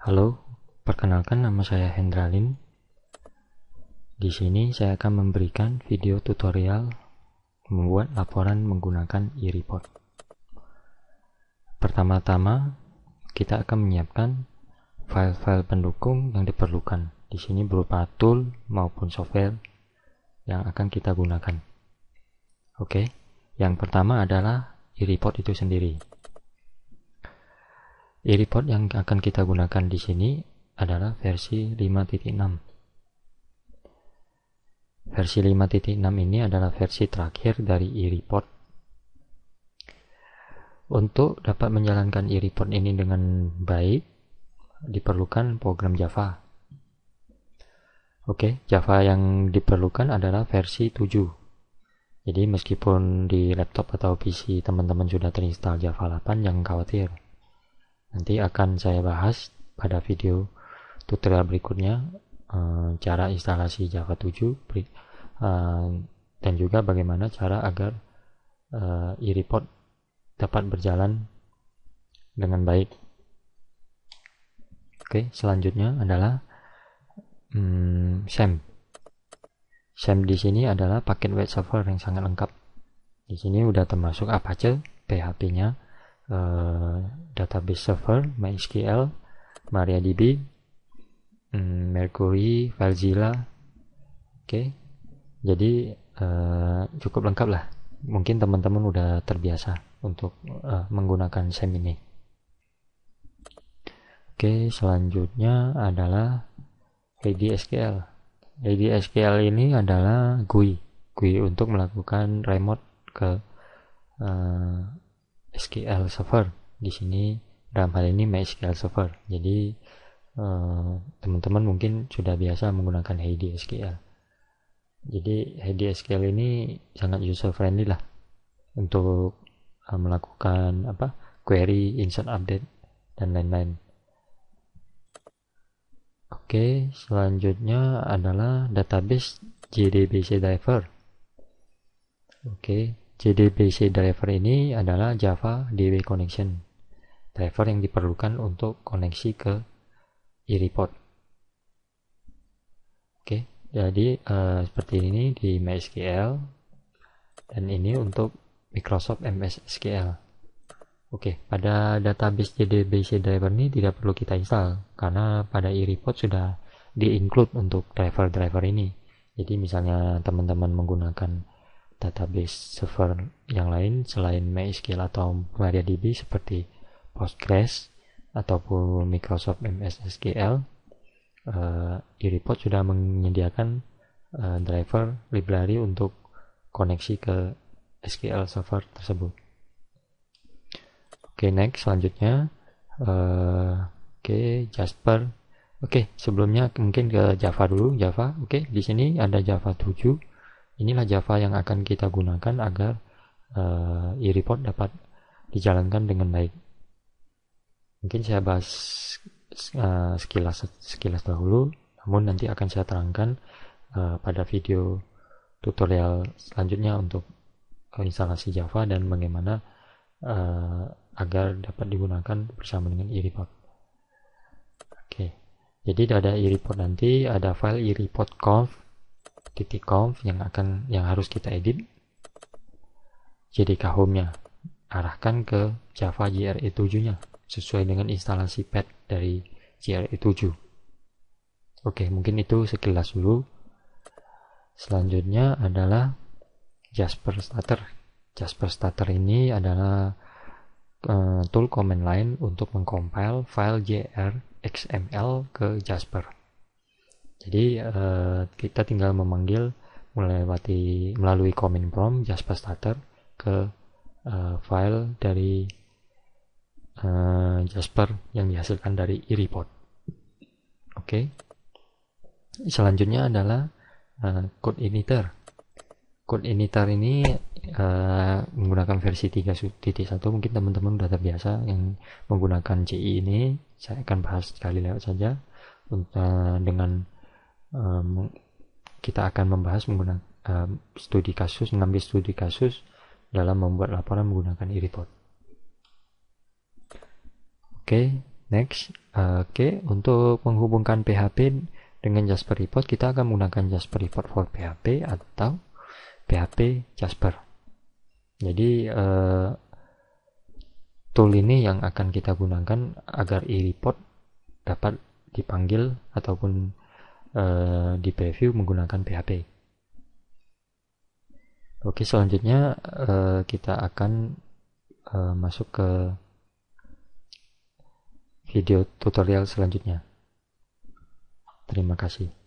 Halo, perkenalkan nama saya Hendralin. Di sini saya akan memberikan video tutorial membuat laporan menggunakan e-report. Pertama-tama, kita akan menyiapkan file-file pendukung yang diperlukan. Di sini berupa tool maupun software yang akan kita gunakan. Oke, yang pertama adalah e-report itu sendiri. E-report yang akan kita gunakan di sini adalah versi 5.6. Versi 5.6 ini adalah versi terakhir dari e-report. Untuk dapat menjalankan e-report ini dengan baik, diperlukan program Java. Oke, Java yang diperlukan adalah versi 7. Jadi meskipun di laptop atau PC teman-teman sudah terinstall Java 8, jangan khawatir. Nanti akan saya bahas pada video tutorial berikutnya eh, cara instalasi Java 7 eh, dan juga bagaimana cara agar eh, e-report dapat berjalan dengan baik. Oke, selanjutnya adalah hmm, SAM. SAM di sini adalah paket web server yang sangat lengkap. Di sini udah termasuk Apache, PHP-nya, uh, database server MySQL, MariaDB, um, Mercury, FileZilla. Oke. Okay. Jadi uh, cukup lengkap lah. Mungkin teman-teman udah terbiasa untuk uh, menggunakan SEM ini. Oke, okay, selanjutnya adalah ADSQL. ADSQL ini adalah GUI, GUI untuk melakukan remote ke SQL server. Di sini dalam hal ini MySQL server. Jadi eh, teman-teman mungkin sudah biasa menggunakan Heidi SQL. Jadi SQL ini sangat user friendly lah untuk eh, melakukan apa query, insert update dan lain-lain. Oke, selanjutnya adalah database JDBC driver. Oke, JDBC driver ini adalah Java DB Connection driver yang diperlukan untuk koneksi ke e-report. Oke, jadi uh, seperti ini di MySQL dan ini untuk Microsoft MS SQL. Oke, pada database JDBC driver ini tidak perlu kita install karena pada e-report sudah di-include untuk driver-driver ini. Jadi misalnya teman-teman menggunakan database server yang lain selain MySQL atau MariaDB seperti Postgres ataupun Microsoft MS SQL, uh, eh, e-report sudah menyediakan uh, driver library untuk koneksi ke SQL server tersebut. Oke, okay, next selanjutnya uh, oke okay, Jasper. Oke, okay, sebelumnya mungkin ke Java dulu, Java. Oke, okay, di sini ada Java 7 Inilah Java yang akan kita gunakan agar uh, e-report dapat dijalankan dengan baik. Mungkin saya bahas uh, sekilas sekilas dahulu, namun nanti akan saya terangkan uh, pada video tutorial selanjutnya untuk instalasi Java dan bagaimana uh, agar dapat digunakan bersama dengan e-report. Oke, jadi ada e-report nanti, ada file e-report titik conf yang akan yang harus kita edit JDK home-nya arahkan ke Java JRE 7-nya sesuai dengan instalasi pad dari JRE 7. Oke, mungkin itu sekilas dulu. Selanjutnya adalah Jasper Starter. Jasper Starter ini adalah eh, tool command line untuk mengcompile file jrxml ke Jasper. Jadi uh, kita tinggal memanggil melewati melalui command prompt Jasper Starter ke uh, file dari uh, Jasper yang dihasilkan dari e-report. Oke. Okay. Selanjutnya adalah uh, code editor. Code editor ini uh, menggunakan versi 3.1 mungkin teman-teman sudah terbiasa yang menggunakan CI ini saya akan bahas sekali lewat saja uh, dengan um, kita akan membahas menggunakan um, studi kasus, mengambil studi kasus dalam membuat laporan menggunakan e-report. Oke, okay, next. Oke, okay, untuk menghubungkan PHP dengan Jasper Report, kita akan menggunakan Jasper Report for PHP atau PHP Jasper. Jadi uh, tool ini yang akan kita gunakan agar e-report dapat dipanggil ataupun Eh, di preview menggunakan PHP. Oke, selanjutnya eh, kita akan eh, masuk ke video tutorial selanjutnya. Terima kasih.